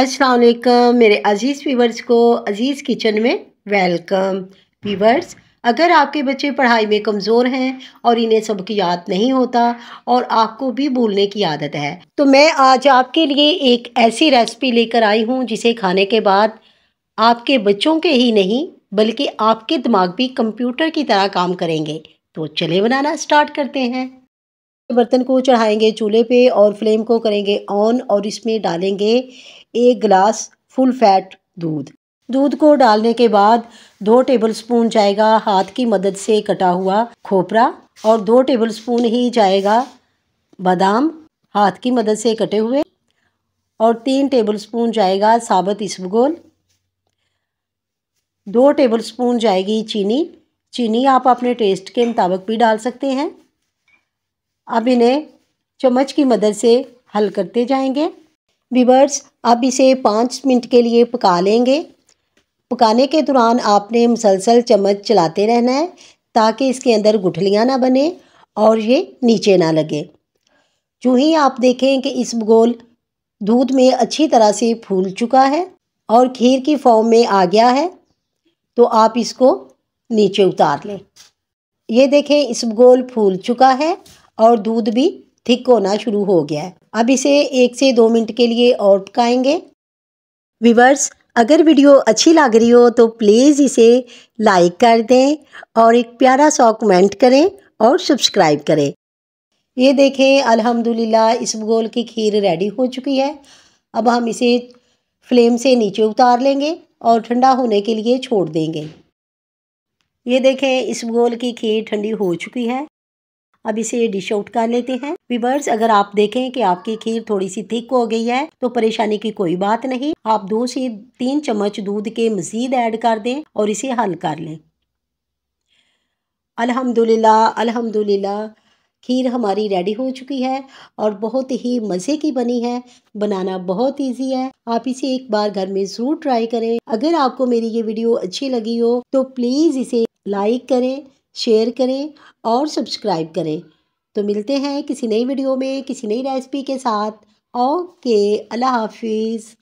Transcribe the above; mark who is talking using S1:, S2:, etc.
S1: असलकम मेरे अज़ीज़ वीवर्स को अज़ीज़ किचन में वेलकम वीवर्स अगर आपके बच्चे पढ़ाई में कमज़ोर हैं और इन्हें सबक याद नहीं होता और आपको भी भूलने की आदत है तो मैं आज आपके लिए एक ऐसी रेसिपी लेकर आई हूँ जिसे खाने के बाद आपके बच्चों के ही नहीं बल्कि आपके दिमाग भी कंप्यूटर की तरह काम करेंगे तो चले बनाना स्टार्ट करते हैं बर्तन को चढ़ाएंगे चूल्हे पे और फ्लेम को करेंगे ऑन और इसमें डालेंगे एक गिलास फुल फैट दूध दूध को डालने के बाद दो टेबलस्पून जाएगा हाथ की मदद से कटा हुआ खोपरा और दो टेबलस्पून ही जाएगा बादाम हाथ की मदद से कटे हुए और तीन टेबलस्पून जाएगा साबत इसबगोल दो टेबलस्पून जाएगी चीनी चीनी आप अपने टेस्ट के मुताबिक भी डाल सकते हैं अब इन्हें चम्मच की मदद से हल करते जाएंगे विवर्स अब इसे पाँच मिनट के लिए पका लेंगे पकाने के दौरान आपने मुसलसल चम्मच चलाते रहना है ताकि इसके अंदर गुठलियाँ ना बने और ये नीचे ना लगे जो ही आप देखें कि इस गोल दूध में अच्छी तरह से फूल चुका है और खीर की फॉर्म में आ गया है तो आप इसको नीचे उतार लें ये देखें इस गोल फूल चुका है और दूध भी थिक होना शुरू हो गया है अब इसे एक से दो मिनट के लिए और पकाएंगे विवर्स अगर वीडियो अच्छी लग रही हो तो प्लीज़ इसे लाइक कर दें और एक प्यारा सा कमेंट करें और सब्सक्राइब करें ये देखें अल्हम्दुलिल्लाह इस गोल की खीर रेडी हो चुकी है अब हम इसे फ्लेम से नीचे उतार लेंगे और ठंडा होने के लिए छोड़ देंगे ये देखें इस गोल की खीर ठंडी हो चुकी है अब इसे डिश आउट कर लेते हैं विवर्स अगर आप देखें कि आपकी खीर थोड़ी सी थिक हो गई है तो परेशानी की कोई बात नहीं आप दो से तीन चम्मच दूध के मज़ीद ऐड कर दें और इसे हल कर लें अल्हम्दुलिल्लाह अल्हम्दुलिल्लाह खीर हमारी रेडी हो चुकी है और बहुत ही मज़े की बनी है बनाना बहुत इजी है आप इसे एक बार घर में ज़रूर ट्राई करें अगर आपको मेरी ये वीडियो अच्छी लगी हो तो प्लीज़ इसे लाइक करें शेयर करें और सब्सक्राइब करें तो मिलते हैं किसी नई वीडियो में किसी नई रेसिपी के साथ ओके अल्लाह हाफिज़